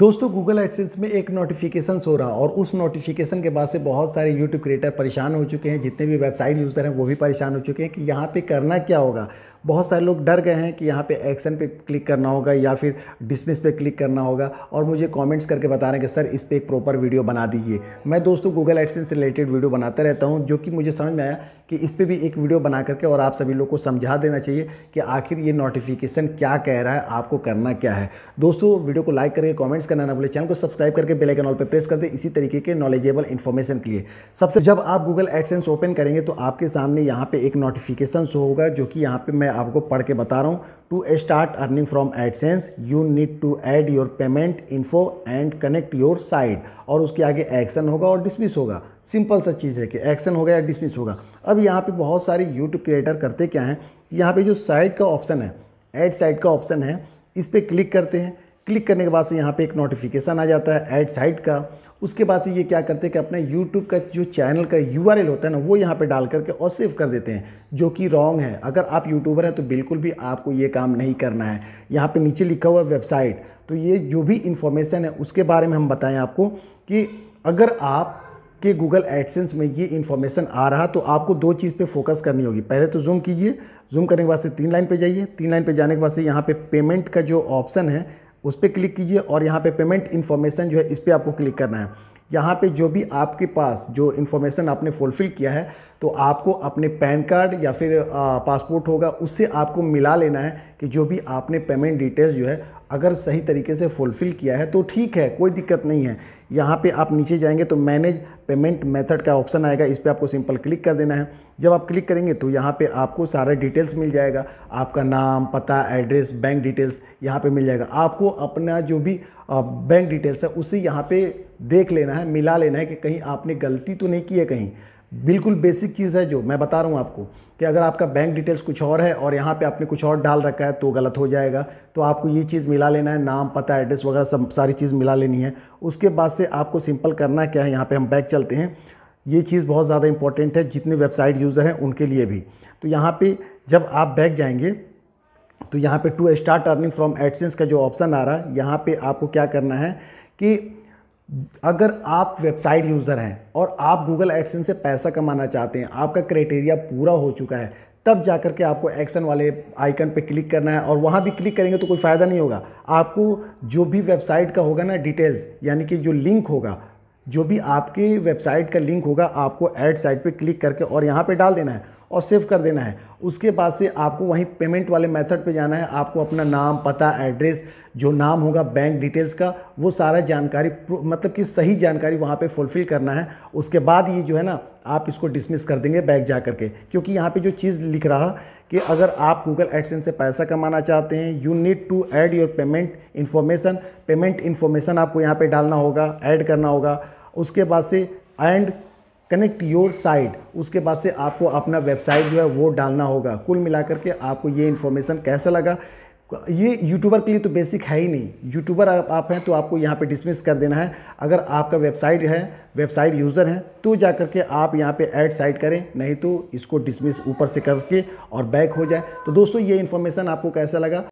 दोस्तों Google AdSense में एक नोटिफिकेशन हो रहा और उस नोटिफिकेशन के बाद से बहुत सारे यूट्यूब क्रिएटर परेशान हो चुके हैं जितने भी वेबसाइट यूज़र हैं वो भी परेशान हो चुके हैं कि यहाँ पे करना क्या होगा बहुत सारे लोग डर गए हैं कि यहाँ पे एक्शन पे क्लिक करना होगा या फिर डिसमिस पे क्लिक करना होगा और मुझे कमेंट्स करके बता रहे हैं कि सर इस पर एक प्रॉपर वीडियो बना दीजिए मैं दोस्तों गूगल एडसेंस से रिलेटेड वीडियो बनाता रहता हूँ जो कि मुझे समझ में आया कि इस पर भी एक वीडियो बना करके और आप सभी लोग को समझा देना चाहिए कि आखिर ये नोटिफिकेशन क्या कह रहा है आपको करना क्या है दोस्तों वीडियो को लाइक करके कॉमेंट्स करना ना भूलें चैनल को सब्सक्राइब करके बेल आइकन ऑल पर प्रेस कर दे इसी तरीके के नॉलेजेबल इन्फॉर्मेशन के लिए सबसे जब आप गूगल एडसेंस ओपन करेंगे तो आपके सामने यहाँ पे एक नोटिफिकेशन शो होगा जो कि यहाँ पे मैं आपको पढ़ के बता रहा हूँ to start earning from AdSense you need to add your payment info and connect your site और उसके आगे एक्शन होगा और डिसमिस होगा सिंपल सा चीज़ है कि एक्शन होगा या डिसमिस होगा अब यहाँ पे बहुत सारे यूट्यूब क्रिएटर करते क्या हैं यहाँ पे जो साइट का ऑप्शन है एड साइट का ऑप्शन है इस पर क्लिक करते हैं क्लिक करने के बाद से यहाँ पे एक नोटिफिकेशन आ जाता है एड साइट का उसके बाद से ये क्या करते हैं कि अपने यूट्यूब का जो चैनल का यू होता है ना वो यहाँ पे डाल करके और सेव कर देते हैं जो कि रॉन्ग है अगर आप यूट्यूबर हैं तो बिल्कुल भी आपको ये काम नहीं करना है यहाँ पे नीचे लिखा हुआ वेबसाइट तो ये जो भी इन्फॉर्मेशन है उसके बारे में हम बताएं आपको कि अगर आप के गूगल एडसेंस में ये इन्फॉर्मेशन आ रहा तो आपको दो चीज़ पे फोकस करनी होगी पहले तो जूम कीजिए जूम करने के बाद से तीन लाइन पे जाइए तीन लाइन पे जाने के बाद से यहाँ पे पेमेंट का जो ऑप्शन है उस पर क्लिक कीजिए और यहाँ पे पेमेंट इन्फॉर्मेशन जो है इस पर आपको क्लिक करना है यहाँ पे जो भी आपके पास जो इन्फॉर्मेशन आपने फुलफ़िल किया है तो आपको अपने पैन कार्ड या फिर पासपोर्ट होगा उससे आपको मिला लेना है कि जो भी आपने पेमेंट डिटेल्स जो है अगर सही तरीके से फुलफ़िल किया है तो ठीक है कोई दिक्कत नहीं है यहाँ पे आप नीचे जाएंगे तो मैनेज पेमेंट मेथड का ऑप्शन आएगा इस पर आपको सिंपल क्लिक कर देना है जब आप क्लिक करेंगे तो यहाँ पे आपको सारा डिटेल्स मिल जाएगा आपका नाम पता एड्रेस बैंक डिटेल्स यहाँ पे मिल जाएगा आपको अपना जो भी बैंक डिटेल्स है उसे यहाँ पर देख लेना है मिला लेना है कि कहीं आपने गलती तो नहीं की है कहीं बिल्कुल बेसिक चीज़ है जो मैं बता रहा हूँ आपको कि अगर आपका बैंक डिटेल्स कुछ और है और यहाँ पे आपने कुछ और डाल रखा है तो गलत हो जाएगा तो आपको ये चीज़ मिला लेना है नाम पता एड्रेस वगैरह सब सारी चीज़ मिला लेनी है उसके बाद से आपको सिंपल करना क्या है यहाँ पर हम बैक चलते हैं ये चीज़ बहुत ज़्यादा इंपॉर्टेंट है जितने वेबसाइट यूज़र हैं उनके लिए भी तो यहाँ पर जब आप बैक जाएंगे तो यहाँ पे to start earning from AdSense का जो ऑप्शन आ रहा है यहाँ पे आपको क्या करना है कि अगर आप वेबसाइट यूज़र हैं और आप गूगल एक्सन से पैसा कमाना चाहते हैं आपका क्राइटेरिया पूरा हो चुका है तब जा कर के आपको एक्शन वाले आइकन पे क्लिक करना है और वहाँ भी क्लिक करेंगे तो कोई फ़ायदा नहीं होगा आपको जो भी वेबसाइट का होगा ना डिटेल्स यानी कि जो लिंक होगा जो भी आपकी वेबसाइट का लिंक होगा आपको एड साइट पे क्लिक करके और यहाँ पे डाल देना है और सेव कर देना है उसके बाद से आपको वहीं पेमेंट वाले मेथड पे जाना है आपको अपना नाम पता एड्रेस जो नाम होगा बैंक डिटेल्स का वो सारा जानकारी मतलब कि सही जानकारी वहाँ पे फुलफ़िल करना है उसके बाद ये जो है ना आप इसको डिसमिस कर देंगे बैग जा करके क्योंकि यहाँ पे जो चीज़ लिख रहा कि अगर आप गूगल एक्सेंस से पैसा कमाना चाहते हैं you need to add your payment information payment information आपको यहाँ पर डालना होगा ऐड करना होगा उसके बाद से एंड कनेक्ट योर साइट उसके बाद से आपको अपना वेबसाइट जो है वो डालना होगा कुल मिलाकर के आपको ये इन्फॉर्मेशन कैसा लगा ये यूट्यूबर के लिए तो बेसिक है ही नहीं यूट्यूबर आप, आप हैं तो आपको यहाँ पे डिसमिस कर देना है अगर आपका वेबसाइट है वेबसाइट यूज़र है तो जा कर के आप यहाँ पे ऐड साइट करें नहीं तो इसको डिसमिस ऊपर से करके और बैक हो जाए तो दोस्तों ये इन्फॉर्मेशन आपको कैसा लगा